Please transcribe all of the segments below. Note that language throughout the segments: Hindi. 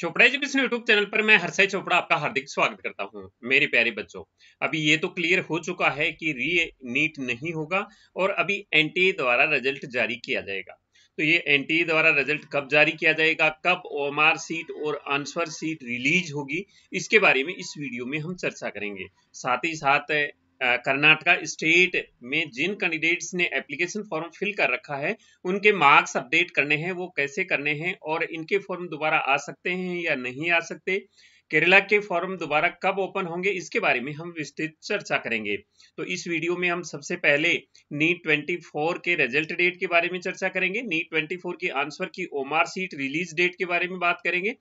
चोपड़ा एजुकेशन यूट्यूब चैनल पर मैं हर्षय चोपड़ा आपका हार्दिक स्वागत करता हूं मेरे प्यारे बच्चों अभी ये तो क्लियर हो चुका है कि री नीट नहीं होगा और अभी एनटीए द्वारा रिजल्ट जारी किया जाएगा तो ये एनटीए द्वारा रिजल्ट कब जारी किया जाएगा कब ओमार सीट और आंसर सीट रिलीज होगी इसके बारे में इस वीडियो में हम चर्चा करेंगे साथ ही साथ कर्नाटका स्टेट में जिन कैंडिडेट्स ने एप्लीकेशन फॉर्म फिल कर रखा है उनके मार्क्स अपडेट करने हैं वो कैसे करने हैं और इनके फॉर्म दोबारा आ सकते हैं या नहीं आ सकते केरला के फॉर्म दोबारा कब ओपन होंगे इसके बारे में हम विस्तृत चर्चा करेंगे तो इस वीडियो में हम सबसे पहले नीट 24 e के रिजल्ट डेट के बारे में चर्चा करेंगे नीट 24 e की answer key OMR sheet release date के बारे में बात करेंगे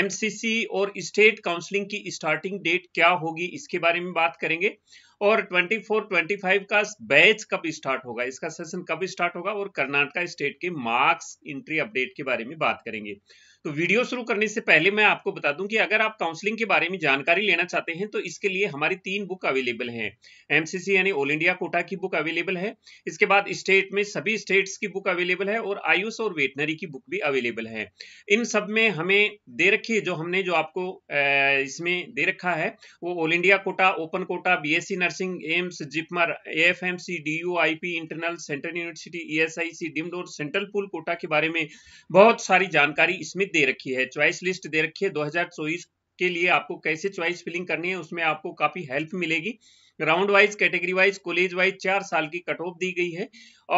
एमसीसी और स्टेट काउंसलिंग की स्टार्टिंग डेट क्या होगी इसके बारे में बात करेंगे और 24-25 का बैच कब स्टार्ट होगा इसका सेशन कब स्टार्ट होगा और कर्नाटका स्टेट के मार्क्स इंट्री अपडेट के बारे में बात करेंगे तो वीडियो शुरू करने से पहले मैं आपको बता दूं कि अगर आप काउंसलिंग के बारे में जानकारी लेना चाहते हैं तो इसके लिए हमारी तीन बुक अवेलेबल हैं एमसीसी यानी ऑल इंडिया कोटा की बुक अवेलेबल है इसके बाद स्टेट में सभी स्टेट्स की बुक अवेलेबल है और आयुष और वेटनरी की बुक भी अवेलेबल है इन सब में हमें दे रखी जो हमने जो आपको इसमें दे रखा है वो all India quota open quota B S nursing AIIMS JIPMER F M C D U I P internal central university E S I C deemed और सेंट्रल पुल कोटा के बारे में बहुत सारी जानकारी इसमें दे रखी है चॉइस लिस्ट दे रखी है दो के लिए आपको कैसे चॉइस फिलिंग करनी है उसमें आपको काफ़ी हेल्प मिलेगी round wise category wise college wise चार साल की कट ऑफ दी गई है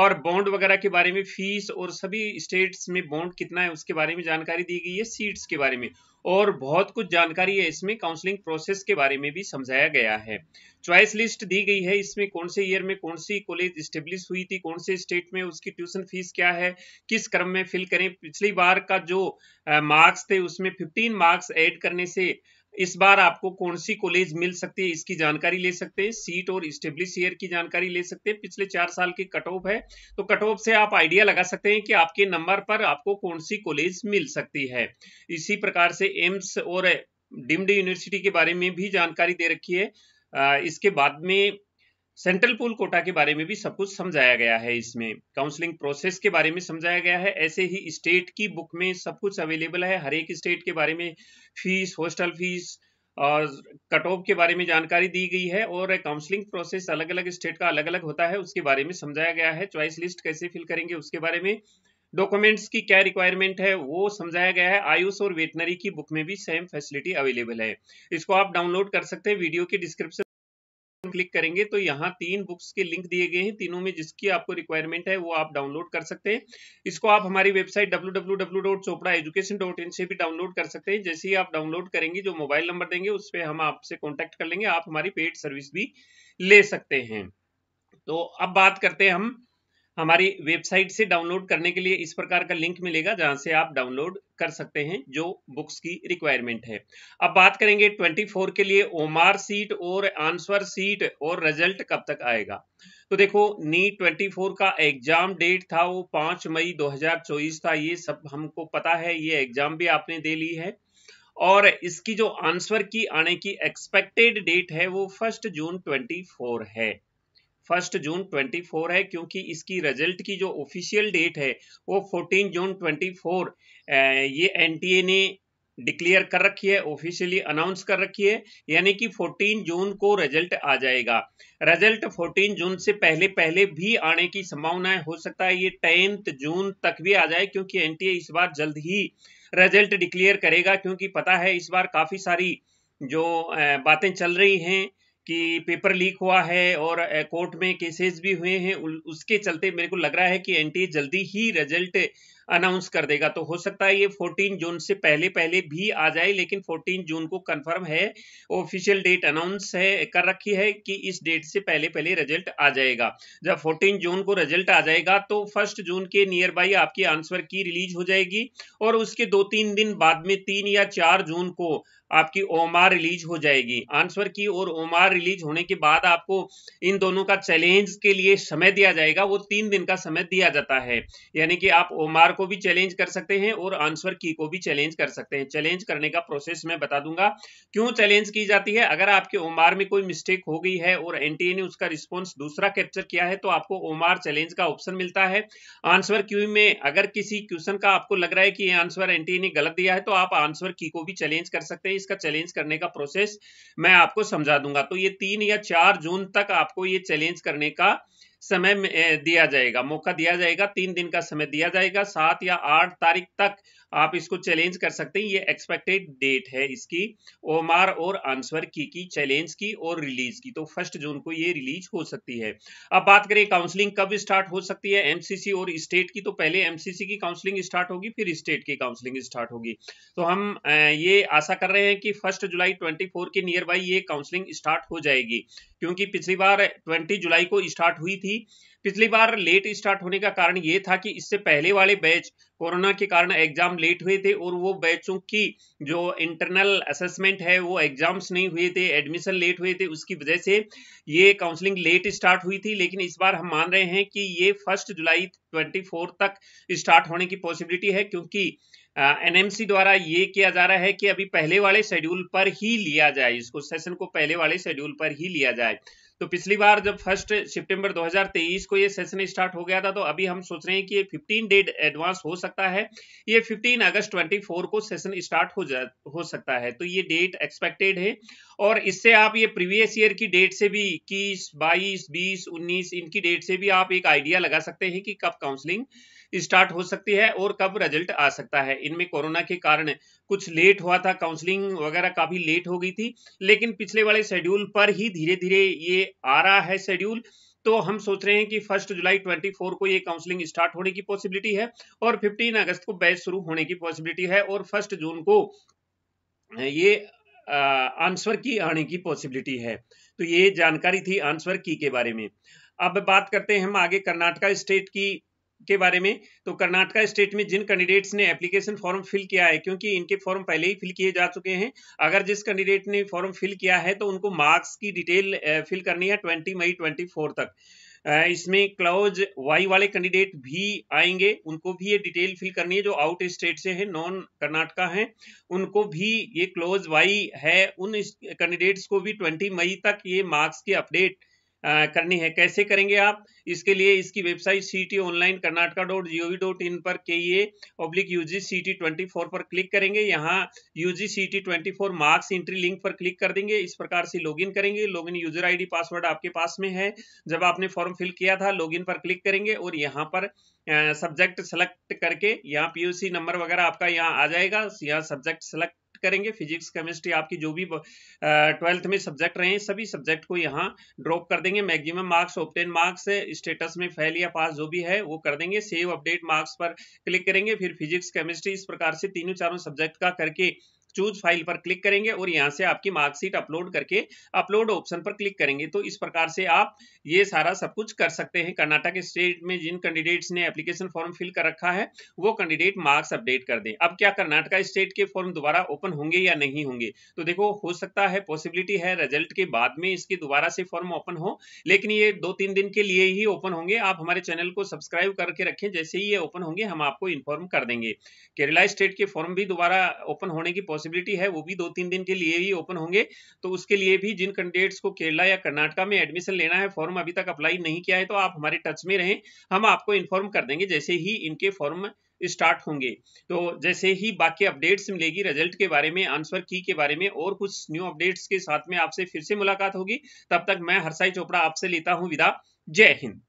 और बॉन्ड वगैरह के बारे में फीस और सभी स्टेट्स में बॉन्ड कितना है उसके बारे में जानकारी दी गई है सीट्स के बारे में और बहुत कुछ जानकारी है इसमें काउंसलिंग प्रोसेस के बारे में भी समझाया गया है चॉइस लिस्ट दी गई है इसमें कौन से ईयर में कौन सी कॉलेज स्टेब्लिश हुई थी कौन से स्टेट में उसकी ट्यूशन फीस क्या है किस क्रम में फिल करें पिछली बार का जो मार्क्स थे उसमें 15 मार्क्स ऐड करने से इस बार आपको कौन सी कॉलेज मिल सकती है इसकी जानकारी ले सकते हैं सीट और स्टेब्लिश ईयर की जानकारी ले सकते हैं पिछले चार साल की कट ऑफ है तो कट ऑफ से आप आइडिया लगा सकते हैं कि आपके नंबर पर आपको कौन सी कॉलेज मिल सकती है इसी प्रकार से एम्स और डिम्ड यूनिवर्सिटी के बारे में भी जानकारी दे रखी है इसके बाद में सेंट्रल पूल कोटा के बारे में भी सब कुछ समझाया गया है इसमें काउंसलिंग प्रोसेस के बारे में समझाया गया है ऐसे ही स्टेट की बुक में सब कुछ अवेलेबल है हर एक स्टेट के बारे में फीस हॉस्टल फीस और कट ऑफ के बारे में जानकारी दी गई है और काउंसलिंग प्रोसेस अलग अलग स्टेट का अलग अलग होता है उसके बारे में समझाया गया है चॉइस लिस्ट कैसे फिल करेंगे उसके बारे में डॉक्यूमेंट्स की क्या रिक्वायरमेंट है वो समझाया गया है आयुष और वेटनरी की बुक में भी सेम फैसिलिटी अवेलेबल है इसको आप डाउनलोड कर सकते हैं वीडियो के डिस्क्रिप्शन क्लिक करेंगे तो यहाँ तीन बुक्स के लिंक दिए गए हैं तीनों में जिसकी आपको रिक्वायरमेंट है वो आप डाउनलोड कर सकते हैं इसको आप हमारी वेबसाइट डब्ल्यू से भी डाउनलोड कर सकते हैं जैसे ही आप डाउनलोड करेंगे जो मोबाइल नंबर देंगे उस पर हम आपसे कॉन्टेक्ट कर लेंगे आप हमारी पेड सर्विस भी ले सकते हैं तो अब बात करते हैं हम हमारी वेबसाइट से डाउनलोड करने के लिए इस प्रकार का लिंक मिलेगा जहां से आप डाउनलोड कर सकते हैं जो बुक्स की रिक्वायरमेंट है अब बात करेंगे 24 के लिए ओमार सीट और आंसर सीट और रिजल्ट कब तक आएगा तो देखो नीट 24 का एग्जाम डेट था वो 5 मई 2024 था ये सब हमको पता है ये एग्जाम भी आपने दे ली है और इसकी जो आंसर की आने की एक्सपेक्टेड डेट है वो फर्स्ट जून ट्वेंटी है फर्स्ट जून 24 है क्योंकि इसकी रिजल्ट की जो ऑफिशियल डेट है वो 14 जून 24 ये एनटीए ने डिक्लेयर कर रखी है ऑफिशियली अनाउंस कर रखी है यानी कि 14 जून को रिजल्ट आ जाएगा रिजल्ट 14 जून से पहले पहले भी आने की संभावनाएं हो सकता है ये टेंथ जून तक भी आ जाए क्योंकि एनटीए इस बार जल्द ही रिजल्ट डिक्लेयर करेगा क्योंकि पता है इस बार काफ़ी सारी जो बातें चल रही हैं कि पेपर लीक हुआ है और कोर्ट में केसेस भी हुए हैं उसके चलते मेरे को लग रहा है कि एनटीए जल्दी ही रिजल्ट अनाउंस कर देगा तो हो सकता है ये 14 जून से पहले पहले भी आ जाए लेकिन 14 जून को कंफर्म है ऑफिशियल डेट अनाउंस है कर रखी है कि इस डेट से पहले पहले रिजल्ट आ जाएगा जब 14 जून को रिजल्ट आ जाएगा तो फर्स्ट जून के नियर बाई आपकी आंसर की रिलीज हो जाएगी और उसके दो तीन दिन बाद में तीन या चार जून को आपकी ओमार रिलीज हो जाएगी आंसर की और ओमार रिलीज होने के बाद आपको इन दोनों का चैलेंज के लिए समय दिया जाएगा वो तीन दिन का समय दिया जाता है यानी कि आप ओमार को भी चैलेंज कर सकते हैं और आंसर की को भी चैलेंज कर सकते हैं चैलेंज करने का प्रोसेस मैं बता दूंगा क्यों चैलेंज की जाती है अगर आपके ओमार में कोई मिस्टेक हो गई है और एनटीए ने उसका रिस्पॉन्स दूसरा कैप्चर किया है तो आपको ओमार चैलेंज का ऑप्शन मिलता है आंसर क्यू में अगर किसी क्वेश्चन का आपको लग रहा है कि आंसर एनटीए ने गलत दिया है तो आप आंसर की को भी चैलेंज कर सकते हैं इसका चैलेंज करने का प्रोसेस मैं आपको समझा दूंगा तो ये तीन या चार जून तक आपको ये चैलेंज करने का समय दिया जाएगा मौका दिया जाएगा तीन दिन का समय दिया जाएगा सात या आठ तारीख तक आप इसको चैलेंज कर सकते हैं ये एक्सपेक्टेड डेट है इसकी ओमार और आंसवर की की चैलेंज की और रिलीज की तो फर्स्ट जून को ये रिलीज हो सकती है अब बात करें काउंसलिंग कब स्टार्ट हो सकती है एमसीसी और स्टेट की तो पहले एमसीसी की काउंसलिंग स्टार्ट होगी फिर स्टेट की काउंसलिंग स्टार्ट होगी तो हम ये आशा कर रहे हैं कि फर्स्ट जुलाई ट्वेंटी के नियर बाई ये काउंसलिंग स्टार्ट हो जाएगी क्योंकि पिछली बार 20 जुलाई को स्टार्ट हुई थी पिछली बार लेट स्टार्ट होने का कारण ये था कि इससे पहले वाले बैच कोरोना के कारण एग्जाम लेट हुए थे और वो बैचों की जो इंटरनल असेसमेंट है वो एग्जाम्स नहीं हुए थे एडमिशन लेट हुए थे उसकी वजह से ये काउंसलिंग लेट स्टार्ट हुई थी लेकिन इस बार हम मान रहे हैं कि ये फर्स्ट जुलाई ट्वेंटी तक स्टार्ट होने की पॉसिबिलिटी है क्योंकि एनएमसी द्वारा ये किया जा रहा है कि अभी पहले वाले शेड्यूल पर ही लिया जाए इसको सेशन को पहले वाले शेड्यूल पर ही लिया जाए तो पिछली बार जब फर्स्ट सितंबर 2023 को ये सेशन स्टार्ट हो गया था तो अभी हम सोच रहे हैं कि ये 15 डेट एडवांस हो सकता है ये 15 अगस्त 24 को सेशन स्टार्ट हो जा हो सकता है तो ये डेट एक्सपेक्टेड है और इससे आप ये प्रीवियस ईयर की डेट से भी इक्कीस बाईस बीस उन्नीस इनकी डेट से भी आप एक आइडिया लगा सकते हैं कि कब काउंसलिंग स्टार्ट हो सकती है और कब रिजल्ट आ सकता है इनमें कोरोना के कारण कुछ लेट हुआ था काउंसलिंग वगैरह काफ़ी लेट हो गई थी लेकिन पिछले वाले शेड्यूल पर ही धीरे धीरे ये आ रहा है शेड्यूल तो हम सोच रहे हैं कि फर्स्ट जुलाई 24 को ये काउंसलिंग स्टार्ट होने की पॉसिबिलिटी है और 15 अगस्त को बैच शुरू होने की पॉसिबिलिटी है और फर्स्ट जून को ये आंसर की आने की पॉसिबिलिटी है तो ये जानकारी थी आंसर की के बारे में अब बात करते हैं हम आगे कर्नाटका स्टेट की के बारे में तो कर्नाटका स्टेट में जिन कैंडिडेट्स ने एप्लीकेशन फॉर्म फिल किया है क्योंकि इनके फॉर्म पहले ही फिल किए जा चुके हैं अगर जिस कैंडिडेट ने फॉर्म फिल किया है तो उनको मार्क्स की डिटेल फिल करनी है ट्वेंटी मई ट्वेंटी तक इसमें क्लोज वाई वाले कैंडिडेट भी आएंगे उनको भी ये डिटेल फिल करनी है जो आउट स्टेट से है नॉन कर्नाटका है उनको भी ये क्लोज वाई है उन कैंडिडेट्स को भी 20 मई तक ये मार्क्स की अपडेट करनी है कैसे करेंगे आप इसके लिए इसकी website C T online Karnataka dot G O V dot in पर के ये public U G C T twenty four पर क्लिक करेंगे यहाँ U G C T twenty four marks entry link पर क्लिक कर देंगे इस प्रकार से लॉग इन करेंगे log in user I D password आपके पास में है जब आपने फॉर्म फिल किया था लॉग इन पर क्लिक करेंगे और यहाँ पर सब्जेक्ट सेलेक्ट करके यहाँ पी सी नंबर वगैरह आपका यहाँ आ जाएगा यहाँ सब्जेक्ट सेलेक्ट सब्जेक्ट करेंगे फिजिक्स केमिस्ट्री आपकी जो भी ट्वेल्थ में सब्जेक्ट रहे सभी सब्जेक्ट को यहाँ ड्रॉप कर देंगे maximum marks obtain marks status में फेल या पास जो भी है वो कर देंगे सेव अपडेट मार्क्स पर क्लिक करेंगे फिर फिजिक्स केमिस्ट्री इस प्रकार से तीनों चारों सब्जेक्ट का करके चूज फाइल पर क्लिक करेंगे और यहाँ से आपकी मार्कशीट अपलोड करके अपलोड ऑप्शन पर क्लिक करेंगे तो इस प्रकार से आप ये सारा सब कुछ कर सकते हैं कर्नाटक स्टेट में जिन कैंडिडेट्स ने एप्लीकेशन फॉर्म फिल कर रखा है वो कैंडिडेट मार्क्स अपडेट कर दें अब क्या कर्नाटका स्टेट के फॉर्म दोबारा ओपन होंगे या नहीं होंगे तो देखो हो सकता है पॉसिबिलिटी है रिजल्ट के बाद में इसके दोबारा से फॉर्म ओपन हो लेकिन ये दो तीन दिन के लिए ही ओपन होंगे आप हमारे चैनल को सब्सक्राइब करके रखें जैसे ही ये ओपन होंगे हम आपको इन्फॉर्म कर देंगे केरला स्टेट के फॉर्म भी दोबारा ओपन होने की पॉसिबिलिटी पॉसिबिलिटी है वो भी दो तीन दिन के लिए ही ओपन होंगे तो उसके लिए भी जिन कैंडिडेट्स को केरला या कर्नाटका में एडमिशन लेना है फॉर्म अभी तक अप्लाई नहीं किया है तो आप हमारे टच में रहें हम आपको इन्फॉर्म कर देंगे जैसे ही इनके फॉर्म स्टार्ट होंगे तो जैसे ही बाकी अपडेट्स मिलेगी रिजल्ट के बारे में आंसर की के बारे में और कुछ न्यू अपडेट्स के साथ में आपसे फिर से मुलाकात होगी तब तक मैं हरसाई चोपड़ा आपसे लेता हूँ विदा जय हिंद